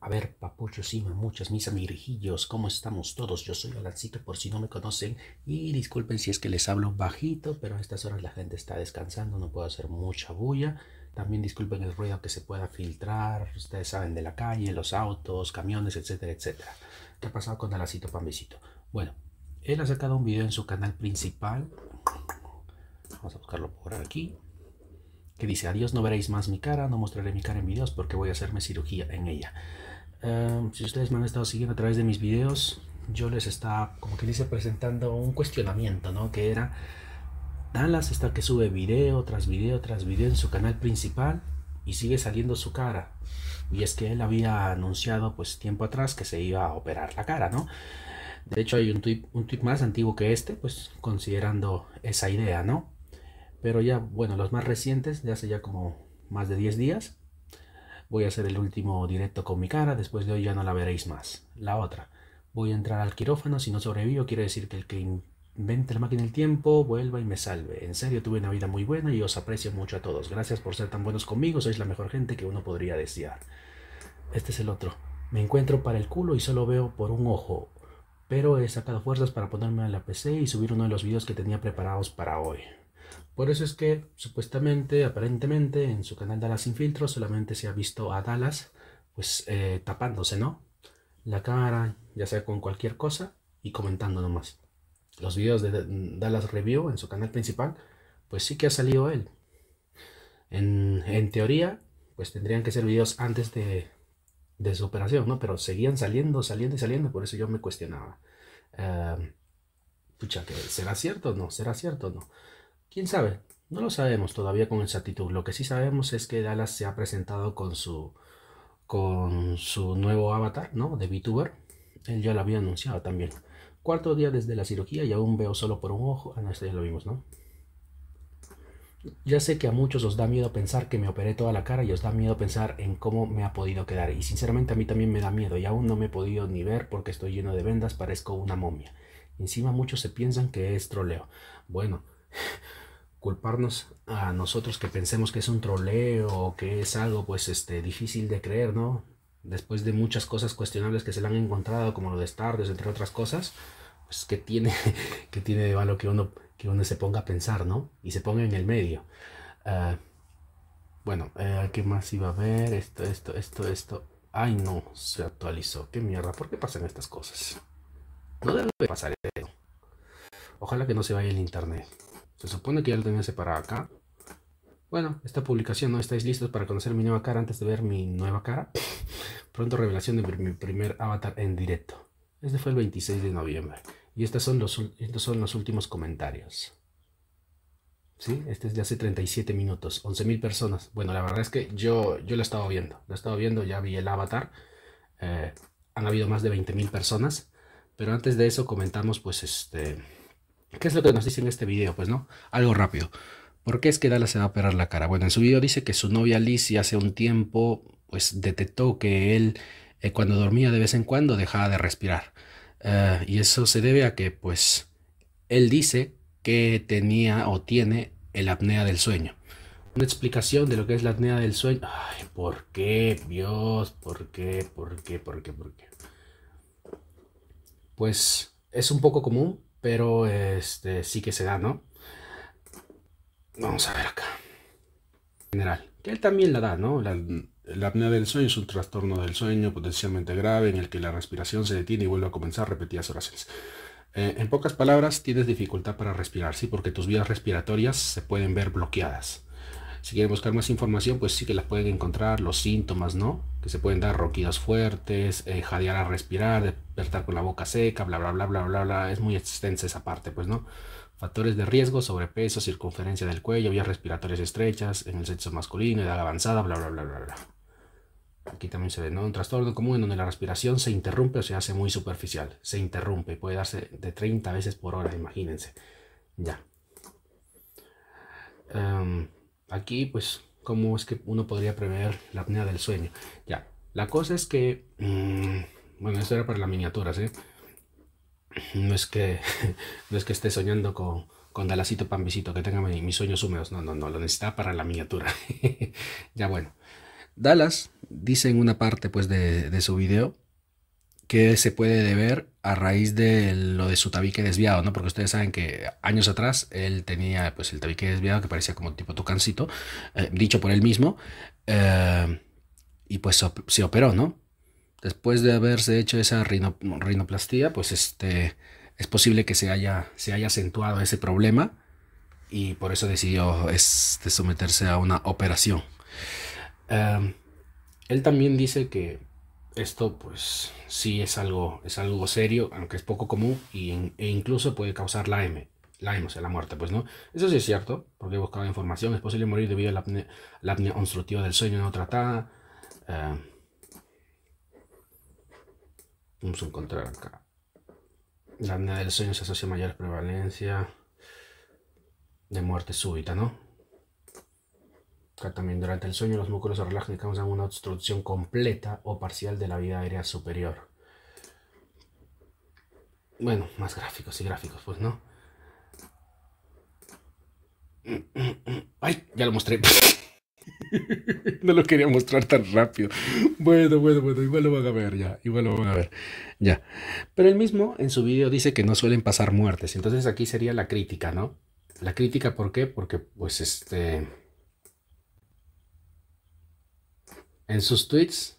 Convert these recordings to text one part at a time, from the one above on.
A ver, papuchos y muchas mis amiguitos, ¿cómo estamos todos? Yo soy Alancito, por si no me conocen, y disculpen si es que les hablo bajito, pero a estas horas la gente está descansando, no puedo hacer mucha bulla. También disculpen el ruido que se pueda filtrar, ustedes saben, de la calle, los autos, camiones, etcétera, etcétera. ¿Qué ha pasado con Alancito Pambecito? Bueno, él ha sacado un video en su canal principal. Vamos a buscarlo por aquí que dice, adiós, no veréis más mi cara, no mostraré mi cara en videos porque voy a hacerme cirugía en ella. Em, si ustedes me han estado siguiendo a través de mis videos, yo les estaba, como que les hice, presentando un cuestionamiento, ¿no? Que era, Dallas está que sube video tras video tras video en su canal principal y sigue saliendo su cara. Y es que él había anunciado, pues, tiempo atrás que se iba a operar la cara, ¿no? De hecho, hay un tweet, un tweet más antiguo que este, pues, considerando esa idea, ¿no? Pero ya, bueno, los más recientes, de hace ya como más de 10 días, Voy a hacer el último directo con mi cara, después de hoy ya no la veréis más. La otra, voy a entrar al quirófano, si no sobrevivo quiere decir que el que invente la máquina del tiempo vuelva y me salve. En serio, tuve una vida muy buena y os aprecio mucho a todos. Gracias por ser tan buenos conmigo, sois la mejor gente que uno podría desear. Este es el otro. Me encuentro para el culo y solo veo por un ojo, pero he sacado fuerzas para ponerme a la PC y subir uno de los videos que tenía preparados para hoy. Por eso es que supuestamente, aparentemente, en su canal Dallas Sin Filtro solamente se ha visto a Dallas pues eh, tapándose, ¿no? La cámara, ya sea con cualquier cosa y comentando nomás. Los videos de Dallas Review en su canal principal, pues sí que ha salido él. En, teoría, pues tendrían que ser videos antes de, su operación, ¿no? Pero seguían saliendo, saliendo y saliendo, por eso yo me cuestionaba. Ah, pucha, ¿será cierto o no? ¿Será cierto o no? ¿Quién sabe? No lo sabemos todavía con exactitud. Lo que sí sabemos es que Dallas se ha presentado con su, con su nuevo avatar, ¿no? De VTuber. Él ya lo había anunciado también. Cuarto día desde la cirugía y aún veo solo por un ojo. Ah, ya lo vimos, ¿no? Ya sé que a muchos os da miedo pensar que me operé toda la cara y os da miedo pensar en cómo me ha podido quedar. Y sinceramente a mí también me da miedo y aún no me he podido ni ver porque estoy lleno de vendas, parezco una momia. Encima muchos se piensan que es troleo. Bueno, culparnos a nosotros que pensemos que es un troleo o que es algo pues este difícil de creer, ¿no? Después de muchas cosas cuestionables que se le han encontrado, como lo de Stardust, entre otras cosas, pues que tiene, que tiene de valor que uno, que uno se ponga a pensar, ¿no? Y se ponga en el medio. Ah, bueno, eh, ¿qué más iba a ver? Esto, esto, esto, esto. Ay, no, se actualizó. Qué mierda, ¿por qué pasan estas cosas? No debe pasar Ojalá que no se vaya el internet. Se supone que ya lo tenía separado acá. Bueno, esta publicación no estáis listos para conocer mi nueva cara antes de ver mi nueva cara. Pronto revelación de mi primer avatar en directo. Este fue el 26 de noviembre. Y estos son los, estos son los últimos comentarios. ¿Sí? Este es de hace 37 minutos, 11.000 personas. Bueno, la verdad es que yo, yo lo he estado viendo. Lo he estado viendo, ya vi el avatar. Eh, han habido más de 20.000 personas. Pero antes de eso comentamos pues este ¿Qué es lo que nos dice en este video? Pues no, algo rápido. ¿Por qué es que Dala se va a operar la cara? Bueno, en su video dice que su novia Alicia hace un tiempo pues detectó que él eh, cuando dormía de vez en cuando dejaba de respirar. Eh, y eso se debe a que pues él dice que tenía o tiene el apnea del sueño. Una explicación de lo que es la apnea del sueño. Ay, ¿por qué, Dios? ¿Por qué? ¿Por qué? ¿Por qué? ¿Por qué? Pues es un poco común pero este, sí que se da, ¿no? Vamos a ver acá. General, que él también la da, ¿no? La, apnea del sueño es un trastorno del sueño potencialmente grave en el que la respiración se detiene y vuelve a comenzar repetidas oraciones. Eh, en pocas palabras, tienes dificultad para respirar, sí, porque tus vías respiratorias se pueden ver bloqueadas. Si quieren buscar más información, pues sí que las pueden encontrar, los síntomas, ¿no? Que se pueden dar roquidos fuertes, eh, jadear a respirar, despertar con la boca seca, bla, bla, bla, bla, bla, bla. Es muy extensa esa parte, pues, ¿no? Factores de riesgo, sobrepeso, circunferencia del cuello, vías respiratorias estrechas, en el sexo masculino, edad avanzada, bla, bla, bla, bla, bla. Aquí también se ve, ¿no? Un trastorno común en donde la respiración se interrumpe o se hace muy superficial. Se interrumpe, puede darse de 30 veces por hora, imagínense. Ya. Em, aquí pues cómo es que uno podría prever la apnea del sueño. Ya, la cosa es que, mm, bueno, eso era para la miniatura, ¿sí? No es que, no es que esté soñando con, con Dalacito Pambicito, que tenga mis sueños húmedos, no, no, no, lo necesita para la miniatura. ya bueno, Dallas dice en una parte pues de, de su video que se puede deber a raíz de lo de su tabique desviado, ¿no? Porque ustedes saben que años atrás él tenía pues el tabique desviado que parecía como tipo tocancito, eh, dicho por él mismo, eh, y pues se operó, ¿no? Después de haberse hecho esa rinoplastia, pues este, es posible que se haya, se haya acentuado ese problema y por eso decidió este, someterse a una operación. Eh, él también dice que esto pues sí es algo, es algo serio, aunque es poco común e incluso puede causar la M. La M, o sea, la muerte, pues no. Eso sí es cierto, porque he buscado información. Es posible morir debido a la apnea, la apnea obstructiva del sueño no tratada. Eh, vamos a encontrar acá. La apnea del sueño se asocia a mayor prevalencia de muerte súbita, ¿no? también durante el sueño los músculos se relajan y causan una obstrucción completa o parcial de la vida aérea superior. Bueno, más gráficos y gráficos, pues no. Ay, ya lo mostré. no lo quería mostrar tan rápido. Bueno, bueno, bueno, igual lo van a ver ya, igual lo van a ver ya. Pero él mismo en su video dice que no suelen pasar muertes, entonces aquí sería la crítica, ¿no? La crítica, ¿por qué? Porque pues este en sus tweets,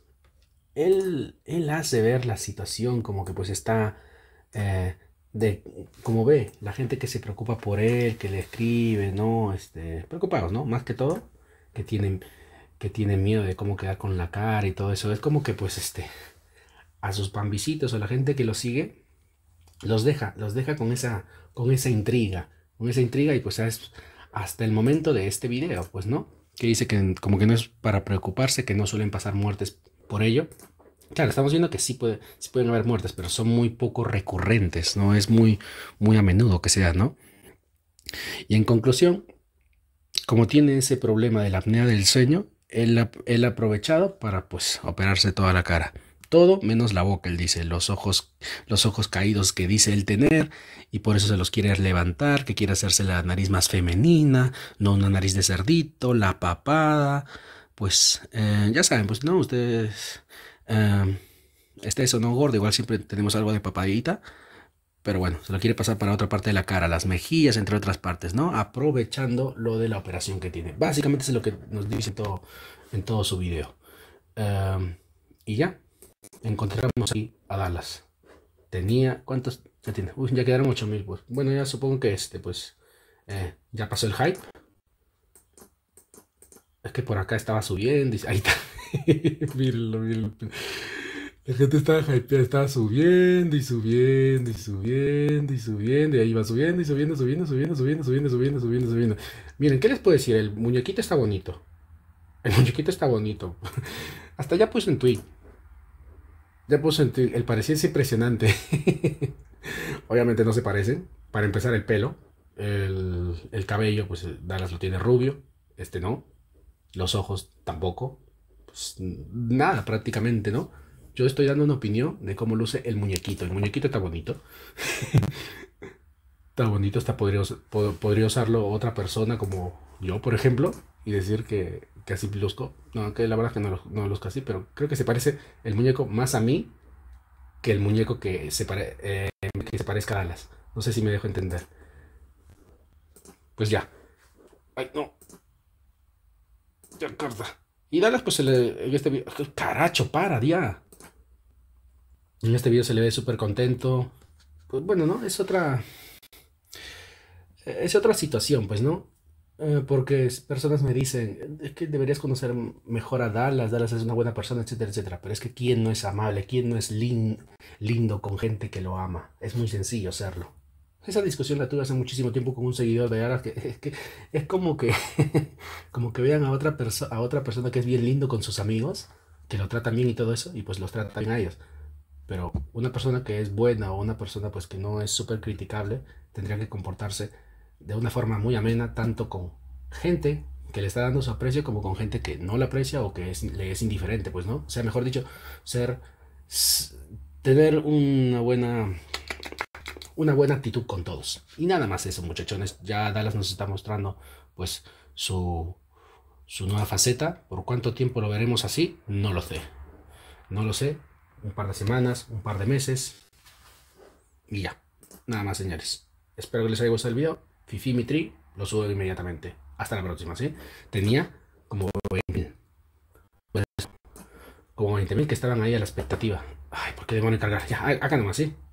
él, hace ver la situación como que pues está, eh, de, como ve, la gente que se preocupa por él, que le escribe, ¿no? Este, preocupados, ¿no? Más que todo, que tienen, que tienen miedo de cómo quedar con la cara y todo eso. Es como que pues este, a sus pambisitos o la gente que lo sigue, los deja, los deja con esa, con esa intriga, con esa intriga y pues hasta el momento de este video, pues, ¿no? que dice que como que no es para preocuparse, que no suelen pasar muertes por ello. Claro, estamos viendo que sí, puede, pueden haber muertes, pero son muy poco recurrentes, ¿no? Es muy, muy a menudo que sea, ¿no? Y en conclusión, como tiene ese problema de la apnea del sueño, él, ha aprovechado para pues operarse toda la cara todo menos la boca, él dice, los ojos, los ojos caídos que dice él tener, y por eso se los quiere levantar, que quiere hacerse la nariz más femenina, no una nariz de cerdito, la papada, pues eh, ya saben, pues no, ustedes, eh, este no gordo, igual siempre tenemos algo de papadita, pero bueno, se lo quiere pasar para otra parte de la cara, las mejillas, entre otras partes, ¿no? Aprovechando lo de la operación que tiene. Básicamente es lo que nos dice todo, en todo su video. Eh, y ya, encontramos aquí a Dallas. Tenía, ¿cuántos ya Uy, ya quedaron 8000. Pues. Bueno, ya supongo que este, pues, eh, ya pasó el hype. Es que por acá estaba subiendo. Y, ahí está. mírenlo, mírenlo. La gente estaba hypeada, estaba subiendo y subiendo y subiendo y subiendo. Y ahí va subiendo y subiendo, subiendo, subiendo, subiendo, subiendo, subiendo, subiendo, subiendo. Miren, ¿qué les puedo decir? El muñequito está bonito. El muñequito está bonito. Hasta ya puse en tweet. Ya puedo el parecido es impresionante. Obviamente no se parecen. Para empezar, el pelo. El, cabello, pues eh, Dallas lo tiene rubio. Este no. Los ojos tampoco. Pues, nada, prácticamente, ¿no? Yo estoy dando una opinión de cómo luce el muñequito. El muñequito está bonito. está bonito, está podría usarlo otra persona como yo, por ejemplo, y decir que así luzco. No, que la verdad que no, no luzco así, pero creo que se parece el muñeco más a mí que el muñeco que se, eh, parezca a Dallas. No sé si me dejo entender. Pues ya. Ay, no. Ya corta. Y Dallas, pues se le, en este video. Caracho, para, día En este video se le ve súper contento. Pues bueno, ¿no? Es otra. Es otra situación, pues, ¿no? Eh, porque personas me dicen, es que deberías conocer mejor a Dallas, Dallas es una buena persona, etcétera, etcétera. Pero es que ¿quién no es amable? ¿Quién no es lindo con gente que lo ama? Es muy sencillo serlo. Esa discusión la tuve hace muchísimo tiempo con un seguidor de Dallas, que es, que, es como que como que vean a otra, a otra persona que es bien lindo con sus amigos, que lo tratan bien y todo eso, y pues los tratan bien a ellos. Pero una persona que es buena o una persona pues que no es súper criticable, tendría que comportarse de una forma muy amena, tanto con gente que le está dando su aprecio como con gente que no la aprecia o que es, le es indiferente, pues, ¿no? O sea, mejor dicho, ser, tener una buena, una buena actitud con todos. Y nada más eso, muchachones. Ya Dallas nos está mostrando, pues, su, su nueva faceta. ¿Por cuánto tiempo lo veremos así? No lo sé. No lo sé. Un par de semanas, un par de meses. Y ya. Nada más, señores. Espero que les haya gustado el video. Fifi lo subo inmediatamente. Hasta la próxima, ¿sí? Tenía como 20.000. Pues, como 20.000 que estaban ahí a la expectativa. Ay, ¿por qué debo encargar? Ya, acá nomás, ¿sí?